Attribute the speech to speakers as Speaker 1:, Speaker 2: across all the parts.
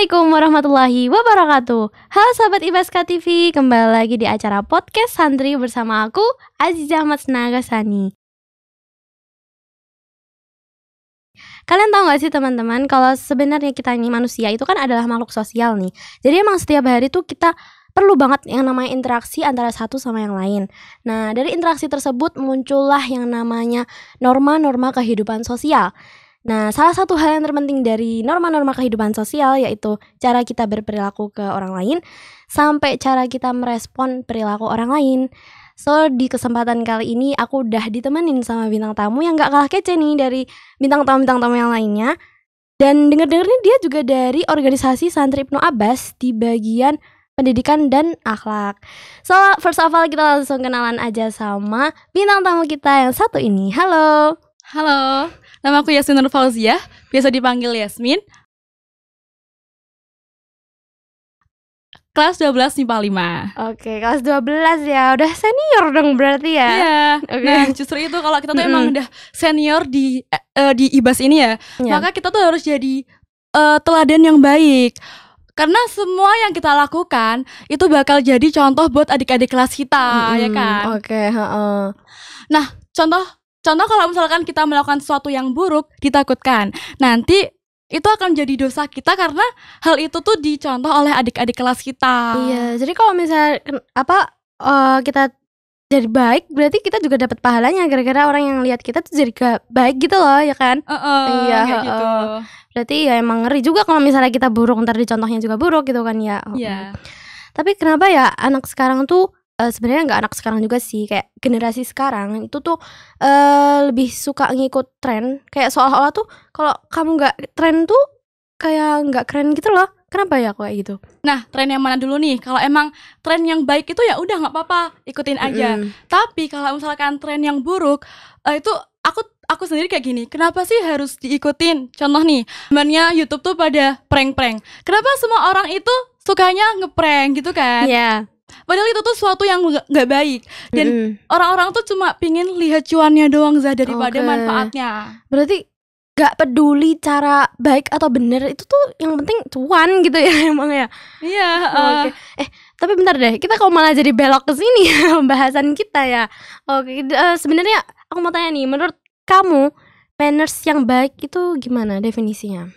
Speaker 1: Assalamualaikum warahmatullahi wabarakatuh Halo sahabat Ibaska TV Kembali lagi di acara podcast santri bersama aku Azizah Ahmad Senagasani Kalian tahu gak sih teman-teman Kalau sebenarnya kita ini manusia itu kan adalah makhluk sosial nih Jadi emang setiap hari tuh kita perlu banget yang namanya interaksi antara satu sama yang lain. Nah, dari interaksi tersebut muncullah yang namanya norma-norma kehidupan sosial. Nah, salah satu hal yang terpenting dari norma-norma kehidupan sosial yaitu cara kita berperilaku ke orang lain sampai cara kita merespon perilaku orang lain. So, di kesempatan kali ini aku udah ditemenin sama bintang tamu yang gak kalah kece nih dari bintang tamu-bintang tamu yang lainnya. Dan denger-dengernya dia juga dari organisasi Santri Ibnu Abbas di bagian pendidikan dan akhlak. So, first of all kita langsung kenalan aja sama bintang tamu kita
Speaker 2: yang satu ini. Halo. Halo, nama aku Yasmin Nur Fauzia, biasa dipanggil Yasmin. Kelas 12 MIPA 5 Oke, kelas 12 ya, udah senior dong berarti ya Iya, okay. nah justru itu kalau kita tuh -hmm. emang udah senior di uh, di IBAS ini ya yeah. Maka kita tuh harus jadi uh, teladan yang baik karena semua yang kita lakukan itu bakal jadi contoh buat adik-adik kelas kita, -hmm, ya kan? Oke, okay, uh -uh. Nah, contoh Contoh kalau misalkan kita melakukan sesuatu yang buruk ditakutkan, nanti itu akan jadi dosa kita karena hal itu tuh dicontoh oleh adik-adik kelas kita. Iya, jadi kalau misalnya apa
Speaker 1: uh, kita jadi baik berarti kita juga dapat pahalanya gara-gara orang yang lihat kita tuh jadi baik gitu loh ya kan uh, uh, iya uh uh, gitu. berarti ya emang ngeri juga kalau misalnya kita buruk ntar dicontohnya juga buruk gitu kan ya yeah. Iya. tapi kenapa ya anak sekarang tuh uh, sebenarnya nggak anak sekarang juga sih kayak generasi sekarang itu tuh uh, lebih suka ngikut tren kayak seolah-olah tuh kalau kamu nggak tren
Speaker 2: tuh kayak nggak keren gitu loh kenapa ya kok kayak gitu nah tren yang mana dulu nih kalau emang tren yang baik itu ya udah nggak apa-apa ikutin aja mm -hmm. tapi kalau misalkan tren yang buruk uh, itu aku aku sendiri kayak gini kenapa sih harus diikutin contoh nih temannya YouTube tuh pada prank-prank kenapa semua orang itu sukanya ngeprank gitu kan yeah. Padahal itu tuh suatu yang nggak baik dan orang orang-orang tuh cuma pingin lihat cuannya doang Zah daripada okay. manfaatnya. Berarti gak peduli cara baik
Speaker 1: atau bener itu tuh yang penting cuan gitu ya emang ya. Iya.
Speaker 2: uh, Oke. Okay.
Speaker 1: Eh tapi bentar deh kita kok malah jadi belok ke sini pembahasan kita ya. Oke okay. uh, eh, sebenarnya aku mau tanya nih menurut kamu manners yang baik itu gimana definisinya?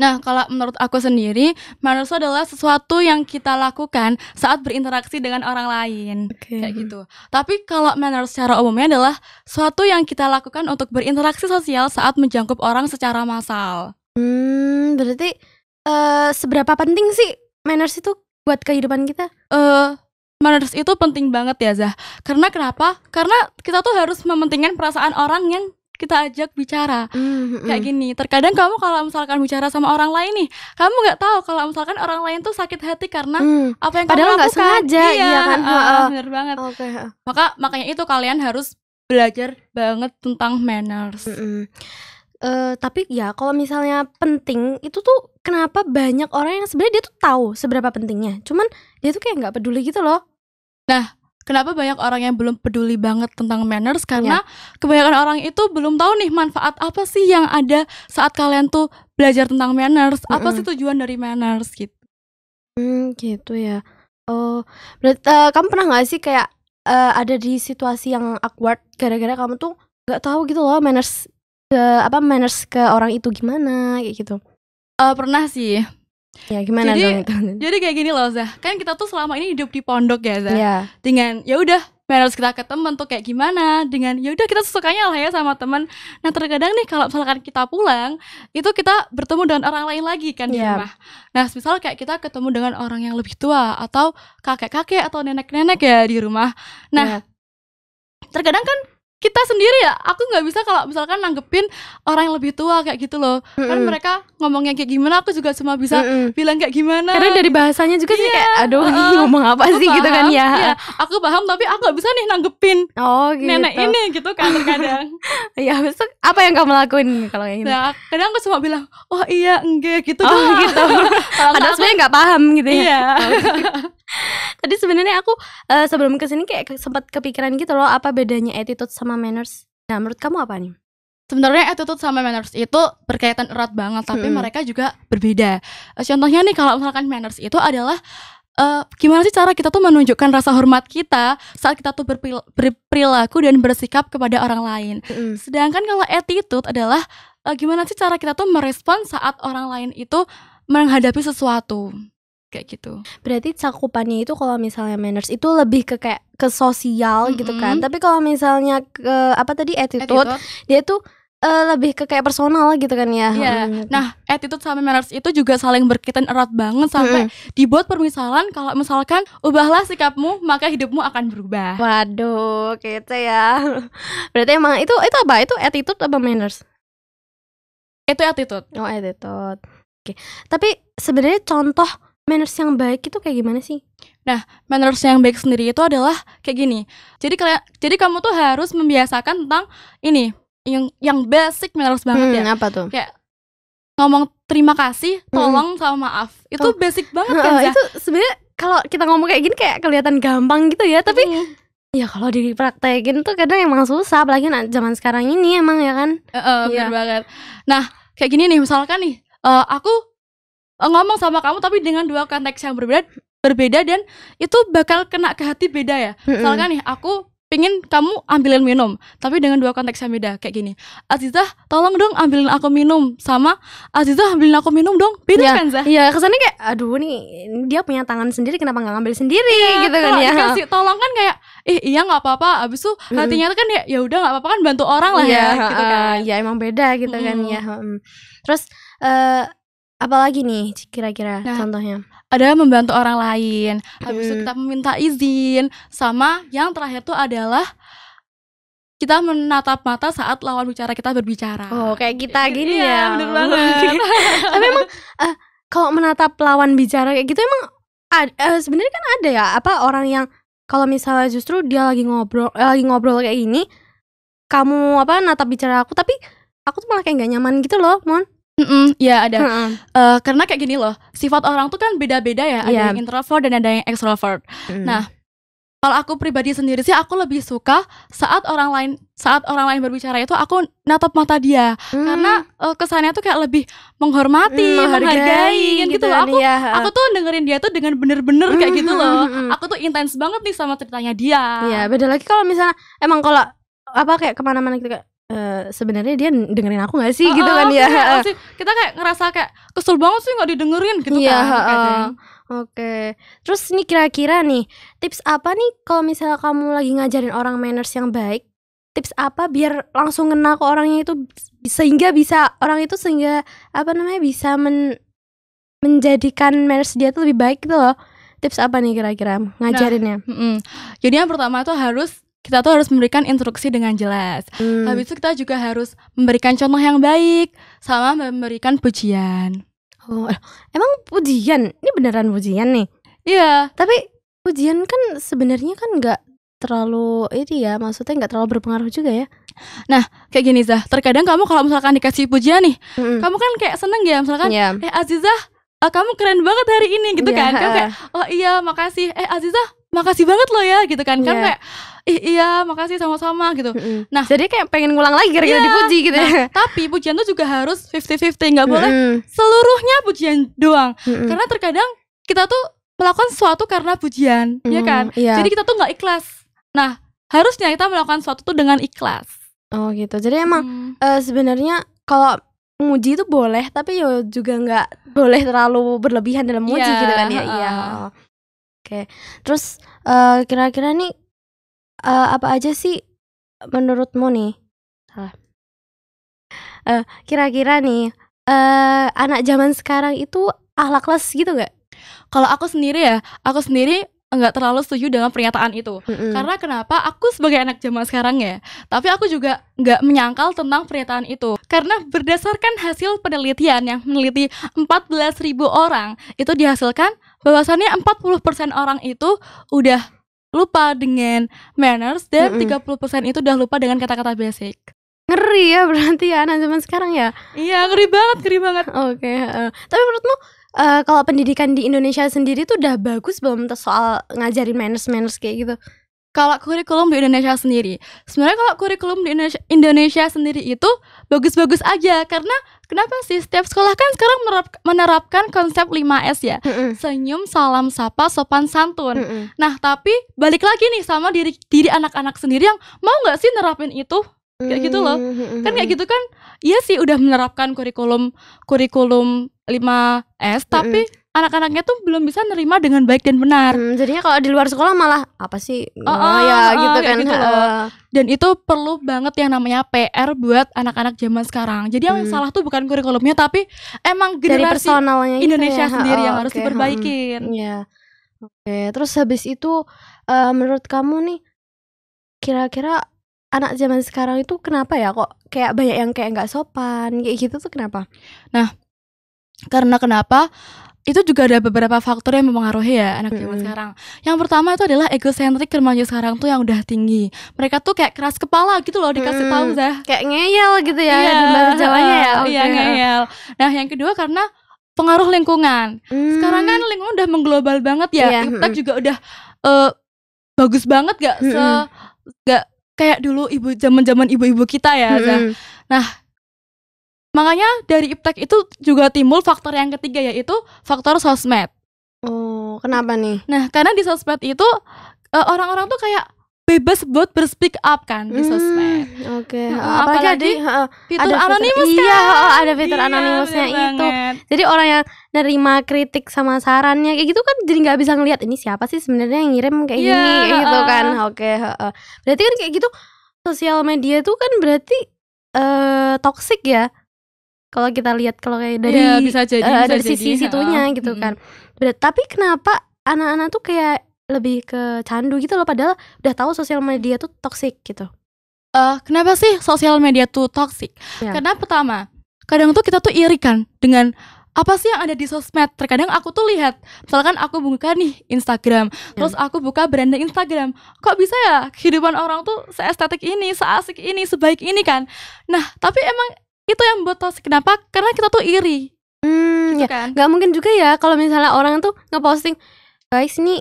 Speaker 2: Nah, kalau menurut aku sendiri, manners adalah sesuatu yang kita lakukan saat berinteraksi dengan orang lain, okay. kayak gitu. Tapi kalau manners secara umumnya adalah sesuatu yang kita lakukan untuk berinteraksi sosial saat menjangkup orang secara massal. Hmm, berarti uh, seberapa penting sih manners itu buat kehidupan kita? Eh, uh, manners itu penting banget ya Zah. Karena kenapa? Karena kita tuh harus mementingkan perasaan orang yang kita ajak bicara mm-hmm. kayak hmm. gini terkadang kamu kalau misalkan bicara sama orang lain nih kamu nggak tahu kalau misalkan orang lain tuh sakit hati karena mm. apa yang Padahal kamu lakukan sengaja, iya, iya kan uh, uh, bener banget okay. maka makanya itu kalian harus belajar banget tentang manners mm-hmm. Uh, tapi ya kalau misalnya
Speaker 1: penting itu tuh kenapa banyak orang yang sebenarnya dia tuh tahu seberapa pentingnya cuman dia tuh kayak
Speaker 2: nggak peduli gitu loh nah kenapa banyak orang yang belum peduli banget tentang manners iya. karena yeah. kebanyakan orang itu belum tahu nih manfaat apa sih yang ada saat kalian tuh belajar tentang manners, mm -mm. apa sih tujuan dari manners gitu. Hmm, gitu ya.
Speaker 1: Oh, berarti uh, kamu pernah nggak sih kayak uh, ada di situasi yang awkward gara-gara kamu tuh nggak tahu gitu loh manners ke apa manners ke orang itu gimana kayak gitu.
Speaker 2: Uh, pernah sih Ya gimana jadi, dong? Jadi kayak gini loh Zah, kan kita tuh selama ini hidup di pondok ya Zah. Yeah. Dengan ya udah harus kita ke teman tuh kayak gimana dengan ya udah kita sesukanya lah ya sama teman. Nah terkadang nih kalau misalkan kita pulang itu kita bertemu dengan orang lain lagi kan di iya. rumah. Nah misal kayak kita ketemu dengan orang yang lebih tua atau kakek-kakek atau nenek-nenek ya di rumah. Nah yeah. terkadang kan kita sendiri ya aku nggak bisa kalau misalkan nanggepin orang yang lebih tua kayak gitu loh mm -hmm. kan mereka ngomongnya kayak gimana aku juga cuma bisa mm -hmm. bilang kayak gimana karena dari bahasanya juga yeah. sih iya. kayak aduh uh, ngomong apa sih paham, gitu kan ya yeah. aku paham tapi aku nggak bisa nih nanggepin oh, gitu. nenek ini gitu kan kadang ya besok apa yang kamu lakuin kalau kayak gitu nah, kadang aku cuma bilang oh iya enggak gitu oh, gitu padahal sebenarnya nggak paham gitu ya iya. oh, gitu tadi
Speaker 1: sebenarnya aku uh, sebelum kesini kayak sempat kepikiran gitu loh apa bedanya attitude sama manners.
Speaker 2: Nah, menurut kamu apa nih? Sebenarnya attitude sama manners itu berkaitan erat banget, tapi hmm. mereka juga berbeda. Eh, contohnya nih kalau misalkan manners itu adalah uh, gimana sih cara kita tuh menunjukkan rasa hormat kita saat kita tuh berperilaku dan bersikap kepada orang lain. Mm. Sedangkan kalau attitude adalah uh, gimana sih cara kita tuh merespon saat orang lain itu menghadapi sesuatu kayak gitu. Berarti cakupannya itu
Speaker 1: kalau misalnya manners itu lebih ke kayak ke sosial mm -hmm. gitu kan. Tapi kalau misalnya ke apa tadi attitude, attitude. dia tuh uh, lebih ke kayak personal gitu kan ya. Yeah. Hmm. Iya. Nah,
Speaker 2: attitude sama manners itu juga saling berkaitan erat banget sampai hmm. dibuat permisalan kalau misalkan ubahlah sikapmu maka hidupmu akan berubah. Waduh, gitu ya.
Speaker 1: Berarti emang itu itu apa? Itu attitude apa manners? Itu attitude. Oh, attitude.
Speaker 2: Oke. Okay. Tapi sebenarnya contoh manners yang baik itu kayak gimana sih? Nah, manners yang baik sendiri itu adalah kayak gini. Jadi kalian jadi kamu tuh harus membiasakan tentang ini yang yang basic manners banget hmm, ya. apa tuh? Kayak ngomong terima kasih, hmm. tolong hmm. sama maaf. Itu oh. basic banget kan? Oh, ya? itu sebenarnya kalau kita ngomong
Speaker 1: kayak gini kayak kelihatan gampang gitu ya, tapi hmm. Ya kalau dipraktekin tuh kadang emang susah
Speaker 2: apalagi zaman sekarang ini emang ya kan. Eh uh, uh, ya. banget. Nah, kayak gini nih misalkan nih, uh, aku Eh, ngomong sama kamu tapi dengan dua konteks yang berbeda berbeda dan itu bakal kena ke hati beda ya misalkan nih aku pingin kamu ambilin minum tapi dengan dua konteks yang beda kayak gini Aziza tolong dong ambilin aku minum sama Aziza ambilin aku minum dong beda ya, kan Zah iya kesannya kayak
Speaker 1: aduh nih dia punya tangan sendiri kenapa nggak ngambil sendiri ya, gitu kan ya dikasih
Speaker 2: tolong kan kayak eh iya nggak apa-apa abis itu hatinya kan ya ya udah nggak apa-apa kan bantu orang lah iya, ya, ya gitu kan uh, ya emang beda gitu mm. kan ya terus uh, Apalagi nih kira-kira nah, contohnya? Ada membantu orang lain, habis itu hmm. kita meminta izin, sama yang terakhir tuh adalah kita menatap mata saat lawan bicara kita berbicara. Oh, kayak kita iya, gini ya. bener banget. Tapi emang uh,
Speaker 1: kalau menatap lawan bicara kayak gitu emang uh, sebenarnya kan ada ya apa orang yang kalau misalnya justru dia lagi ngobrol eh, lagi ngobrol kayak ini, kamu apa natap bicara aku tapi aku tuh malah kayak nggak nyaman gitu loh, Mon. Mm-mm, ya ada. Mm-mm. Uh,
Speaker 2: eh, karena kayak gini loh, sifat orang tuh kan beda-beda ya. Ada iya. yang introvert dan ada yang extrovert. Mm. Nah, kalau aku pribadi sendiri sih aku lebih suka saat orang lain saat orang lain berbicara itu aku natap mata dia mm. karena uh, kesannya tuh kayak lebih menghormati, mm, menghargai kan gitu, gitu loh. Kan, aku ya. aku tuh dengerin dia tuh dengan bener-bener kayak gitu hmm, loh. Mm, aku tuh intens banget nih sama ceritanya dia. Iya, beda lagi kalau misalnya emang kalau apa kayak
Speaker 1: kemana-mana gitu kayak Uh, sebenarnya dia dengerin aku gak sih uh, gitu uh, kan ya kayak, eh.
Speaker 2: kita kayak ngerasa kayak kesel banget sih nggak didengerin gitu yeah, kan uh, oke okay.
Speaker 1: terus ini kira-kira nih tips apa nih kalau misalnya kamu lagi ngajarin orang manners yang baik tips apa biar langsung kenal ke orangnya itu sehingga bisa orang itu sehingga apa namanya bisa men menjadikan manners dia tuh lebih baik gitu loh tips apa nih kira-kira
Speaker 2: nah, ngajarinnya nah, mm -mm. jadi yang pertama itu harus kita tuh harus memberikan instruksi dengan jelas. Hmm. Habis itu kita juga harus memberikan contoh yang baik sama memberikan pujian. Oh, eh, emang pujian? Ini beneran pujian nih? Iya. Tapi pujian kan sebenarnya kan nggak terlalu ini ya maksudnya nggak terlalu berpengaruh juga ya nah kayak gini Zah terkadang kamu kalau misalkan dikasih pujian nih mm -hmm. kamu kan kayak seneng ya misalkan yeah. eh Azizah eh, kamu keren banget hari ini gitu yeah. kan kamu kayak oh iya makasih eh Azizah makasih banget lo ya gitu kan kan yeah. kayak iya makasih sama-sama gitu mm -hmm. nah jadi kayak pengen ngulang lagi kira-kira yeah, dipuji gitu nah, ya. tapi pujian tuh juga harus fifty fifty nggak boleh mm -hmm. seluruhnya pujian doang mm -hmm. karena terkadang kita tuh melakukan sesuatu karena pujian mm -hmm. ya kan yeah. jadi kita tuh nggak ikhlas nah harusnya kita melakukan sesuatu tuh dengan ikhlas
Speaker 1: oh gitu jadi emang mm. uh, sebenarnya kalau muji itu boleh tapi yo juga nggak boleh terlalu berlebihan dalam muji yeah, gitu kan ya iya uh. Oke. Terus kira eh, kira-kira nih uh, apa aja sih menurutmu nih? Salah. Eh, kira-kira nih uh, anak
Speaker 2: zaman sekarang itu ahlakles gitu gak? Kalau aku sendiri ya, aku sendiri nggak terlalu setuju dengan pernyataan itu mm-hmm. karena kenapa aku sebagai anak zaman sekarang ya tapi aku juga nggak menyangkal tentang pernyataan itu karena berdasarkan hasil penelitian yang meneliti 14.000 orang itu dihasilkan bahwasannya 40% orang itu udah lupa dengan manners dan mm puluh 30% itu udah lupa dengan kata-kata basic. Ngeri ya berarti ya anak zaman sekarang ya. Iya, ngeri banget, ngeri banget. Oke, okay,
Speaker 1: uh. tapi menurutmu uh, kalau pendidikan di Indonesia sendiri tuh udah bagus belum soal
Speaker 2: ngajarin manners-manners kayak gitu? kalau kurikulum di Indonesia sendiri. Sebenarnya kalau kurikulum di Indonesia, Indonesia sendiri itu bagus-bagus aja karena kenapa sih setiap sekolah kan sekarang menerap, menerapkan konsep 5S ya. Mm-mm. Senyum, salam sapa, sopan santun. Mm-mm. Nah, tapi balik lagi nih sama diri diri anak-anak sendiri yang mau nggak sih nerapin itu? Kayak gitu loh. Mm-hmm. Kan kayak gitu kan. Iya sih udah menerapkan kurikulum kurikulum 5S tapi mm anak-anaknya tuh belum bisa nerima dengan baik dan benar. Hmm, jadinya kalau di luar sekolah malah apa sih? Oh, oh ya oh, gitu kan. Gitu Dan itu perlu banget yang namanya PR buat anak-anak zaman sekarang. Jadi hmm. yang salah tuh bukan kurikulumnya tapi emang generasi Dari personalnya gitu Indonesia ya. sendiri oh, yang okay. harus diperbaikin. Hmm, ya. Oke, okay. terus habis
Speaker 1: itu uh, menurut kamu nih kira-kira anak zaman sekarang
Speaker 2: itu kenapa ya kok kayak banyak yang kayak nggak sopan kayak gitu tuh kenapa? Nah, karena kenapa itu juga ada beberapa faktor yang mempengaruhi ya anak zaman mm -hmm. sekarang. Yang pertama itu adalah egosentrik remaja sekarang tuh yang udah tinggi. Mereka tuh kayak keras kepala gitu loh dikasih mm -hmm. tahu Zah. Kayak ngeyel gitu ya yeah. bahasa Jawanya ya. Okay. Iya ngeyel. Nah, yang kedua karena pengaruh lingkungan. Mm. Sekarang kan lingkungan udah mengglobal banget ya. Yeah. Kita juga udah uh, bagus banget gak mm -hmm. se gak kayak dulu ibu zaman-zaman ibu-ibu kita ya. Mm -hmm. Nah, Makanya dari Iptek itu juga timbul faktor yang ketiga yaitu faktor sosmed. Oh, kenapa nih? Nah, karena di sosmed itu orang eh, orang-orang tuh kayak bebas buat berspeak up kan di hmm, sosmed. Oke. Okay. Nah, apalagi, di, fitur ada anonimus iya, kan? Iya, ada fitur iya, anonimusnya itu.
Speaker 1: Jadi orang yang nerima kritik sama sarannya kayak gitu kan jadi nggak bisa ngelihat ini siapa sih sebenarnya yang ngirim kayak yeah, gini uh, gitu kan. Oke, okay, Berarti kan kayak gitu sosial media tuh kan berarti eh uh, toksik ya kalau kita lihat kalau kayak dari ya, bisa jadi, uh, bisa dari jadi. sisi situnya oh. gitu kan Ber tapi kenapa anak-anak tuh kayak
Speaker 2: lebih ke candu gitu loh padahal udah tahu sosial media tuh toksik gitu uh, kenapa sih sosial media tuh toksik ya. karena pertama kadang tuh kita tuh iri kan dengan apa sih yang ada di sosmed terkadang aku tuh lihat misalkan aku buka nih Instagram yeah. terus aku buka brand Instagram kok bisa ya kehidupan orang tuh seestetik ini seasik ini sebaik ini kan nah tapi emang itu yang buat toxic kenapa karena kita tuh iri
Speaker 1: hmm, gitu ya kan? nggak mungkin juga ya kalau misalnya orang tuh ngeposting guys ini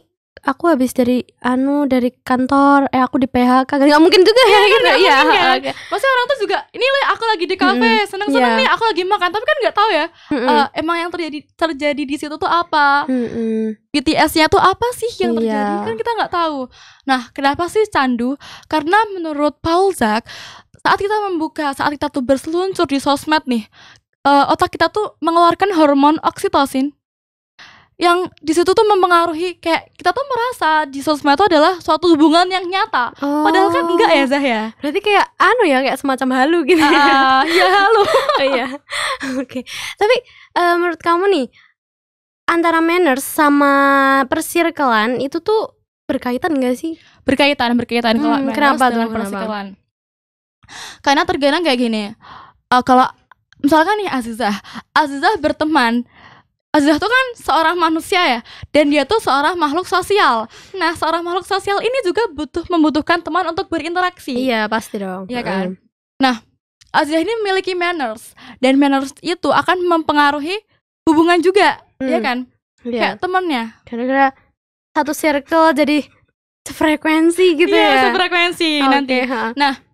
Speaker 1: aku habis dari anu dari kantor eh aku di PHK nggak mungkin iya, juga ya, ya kan Iya. ya, mungkin,
Speaker 2: kan? orang tuh juga ini loh aku lagi di kafe hmm seneng seneng yeah. nih aku lagi makan tapi kan nggak tahu ya hmm uh, emang yang terjadi terjadi di situ tuh apa mm-hmm. BTS-nya tuh apa sih yang iya. terjadi yeah. kan kita nggak tahu nah kenapa sih candu karena menurut Paul Zak saat kita membuka saat kita tuh berseluncur di sosmed nih uh, otak kita tuh mengeluarkan hormon oksitosin yang di situ tuh mempengaruhi kayak kita tuh merasa di sosmed itu adalah suatu hubungan yang nyata. Oh. Padahal kan enggak ya oh. Zah ya. Berarti kayak anu ya kayak semacam halu gitu. Uh, ya, ya halu. oh, iya. Oke. Tapi uh,
Speaker 1: menurut kamu nih antara manners sama persirkelan itu tuh
Speaker 2: berkaitan gak sih? Berkaitan, berkaitan hmm, kalau kenapa dengan persirkelan. Kenapa? karena tergantung kayak gini uh, kalau misalkan nih Azizah Azizah berteman Azizah tuh kan seorang manusia ya dan dia tuh seorang makhluk sosial nah seorang makhluk sosial ini juga butuh membutuhkan teman untuk berinteraksi iya
Speaker 1: pasti dong iya kan
Speaker 2: nah Azizah ini memiliki manners dan manners itu akan mempengaruhi hubungan juga iya mm. ya kan yeah. kayak temannya gara-gara satu circle jadi sefrekuensi gitu yeah, ya sefrekuensi okay, nanti ha. nah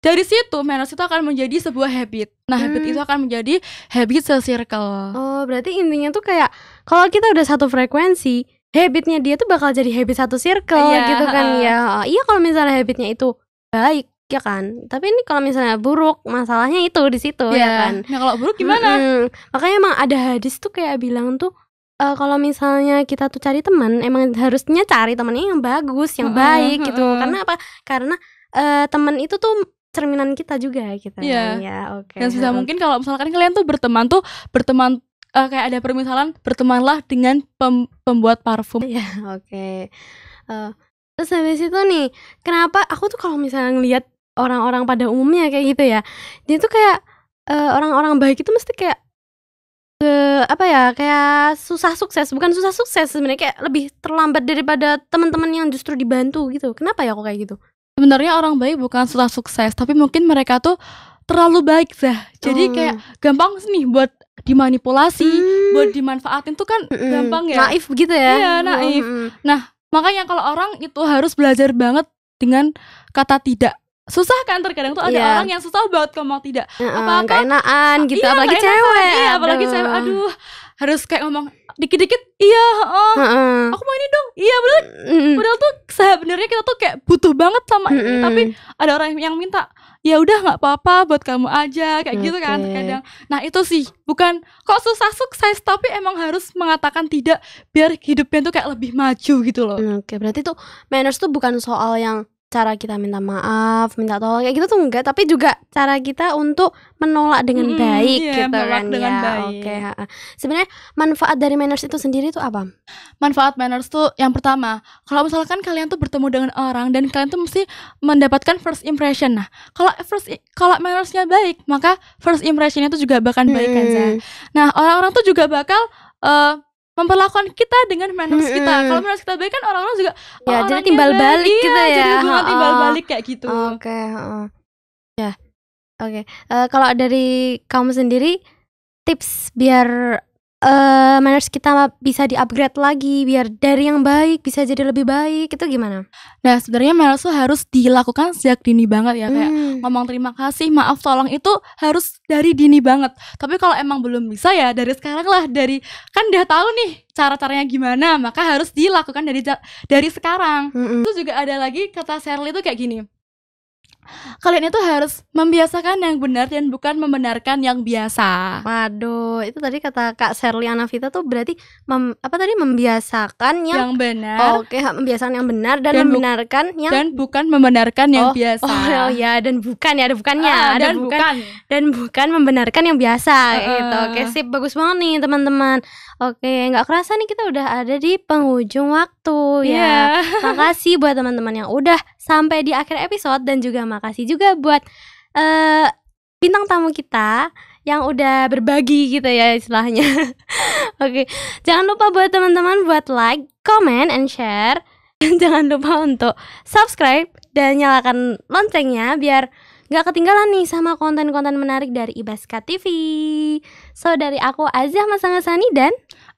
Speaker 2: dari situ manners itu akan menjadi sebuah habit nah habit hmm. itu akan menjadi habit se-circle oh
Speaker 1: berarti intinya tuh kayak kalau kita udah satu frekuensi habitnya dia tuh bakal jadi habit satu circle yeah, gitu kan ya iya kalau misalnya habitnya itu baik ya kan tapi ini kalau misalnya buruk masalahnya itu di situ yeah. ya iya. kan nah kalau buruk gimana hmm, makanya emang ada hadis tuh kayak bilang tuh uh, kalau misalnya kita tuh cari teman emang harusnya cari temannya yang bagus yang uh, baik uh, gitu karena apa karena uh, teman itu tuh cerminan
Speaker 2: kita juga kita kan, yeah. ya oke okay. dan nah, mungkin kalau misalkan kan kalian tuh berteman tuh berteman uh, kayak ada permisalan bertemanlah dengan pem pembuat parfum ya yeah, oke okay.
Speaker 1: uh, eh, terus habis itu nih kenapa aku tuh kalau misalnya ngelihat orang-orang pada umumnya kayak gitu ya dia tuh kayak eh, orang-orang uh, baik itu mesti kayak uh, apa ya kayak susah sukses bukan susah sukses sebenarnya kayak lebih terlambat daripada teman-teman
Speaker 2: yang justru dibantu gitu kenapa ya aku kayak gitu sebenarnya orang baik bukan setelah sukses tapi mungkin mereka tuh terlalu baik Zah jadi hmm. kayak gampang nih buat dimanipulasi hmm. buat dimanfaatin tuh kan hmm. gampang ya naif begitu ya iya naif hmm. nah makanya kalau orang itu harus belajar banget dengan kata tidak susah kan terkadang tuh ada yeah. orang yang susah banget ngomong tidak uh, apa apa gitu iya, apalagi cewek iya, apalagi cewek aduh harus kayak ngomong dikit-dikit iya oh, uh-uh. aku mau ini dong iya bener mm. padahal tuh sebenarnya kita tuh kayak butuh banget sama mm ini tapi ada orang yang minta ya udah nggak apa-apa buat kamu aja kayak okay. gitu kan kadang nah itu sih bukan kok susah sukses tapi emang harus mengatakan tidak biar hidupnya tuh kayak lebih maju gitu loh oke okay, berarti
Speaker 1: tuh manners tuh bukan soal yang cara kita minta maaf, minta tolong kayak gitu tuh enggak, tapi juga cara kita untuk menolak dengan hmm, baik iya, gitu kan ya. Oke, okay.
Speaker 2: Sebenarnya manfaat dari manners itu sendiri tuh apa? Manfaat manners tuh yang pertama, kalau misalkan kalian tuh bertemu dengan orang dan kalian tuh mesti mendapatkan first impression. Nah, kalau first kalau mannersnya baik, maka first impressionnya tuh juga bakal baik hmm. kan, Zah. Nah, orang-orang tuh juga bakal uh, memperlakukan kita dengan manners kita kalau manners kita baik kan orang-orang juga ya jadi timbal baik, balik iya, gitu ya jadi hubungan oh, timbal balik kayak
Speaker 1: gitu oke okay, oh. ya oke okay. uh, eh, kalau dari kamu sendiri tips biar uh, eh, manners kita bisa di-upgrade lagi biar dari yang baik bisa jadi lebih baik itu gimana?
Speaker 2: Nah, sebenarnya manners tuh harus dilakukan sejak dini banget ya kayak hmm. ngomong terima kasih, maaf, tolong itu harus dari dini banget. Tapi kalau emang belum bisa ya dari sekarang lah dari kan udah tahu nih cara-caranya gimana, maka harus dilakukan dari dari sekarang. Hmm. Itu juga ada lagi kata Sherly itu kayak gini kalian itu harus membiasakan yang benar dan bukan membenarkan yang biasa. Waduh, itu tadi kata Kak
Speaker 1: Sherly Anavita tuh berarti mem, apa tadi membiasakan yang, yang benar. Oh, Oke, okay, membiasakan yang benar dan, dan membenarkan yang dan bukan membenarkan yang oh, biasa. Oh, oh ya, dan bukan ya, ada bukannya, uh, ada dan bukan, bukan dan bukan membenarkan yang biasa uh, gitu. Oke, okay, sip bagus banget nih teman-teman. Oke, nggak kerasa nih kita udah ada di penghujung waktu yeah. ya. Iya. Makasih buat teman-teman yang udah sampai di akhir episode dan juga makasih juga buat uh, bintang tamu kita yang udah berbagi gitu ya istilahnya. Oke, jangan lupa buat teman-teman buat like, comment, and share. dan jangan lupa untuk subscribe dan nyalakan loncengnya biar nggak ketinggalan nih sama konten-konten menarik dari Ibaska TV. So dari aku Azia Masangasani dan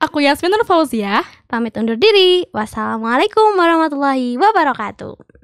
Speaker 1: Aku Yasmin Nur Fauzia. Pamit undur diri. Wassalamualaikum warahmatullahi wabarakatuh.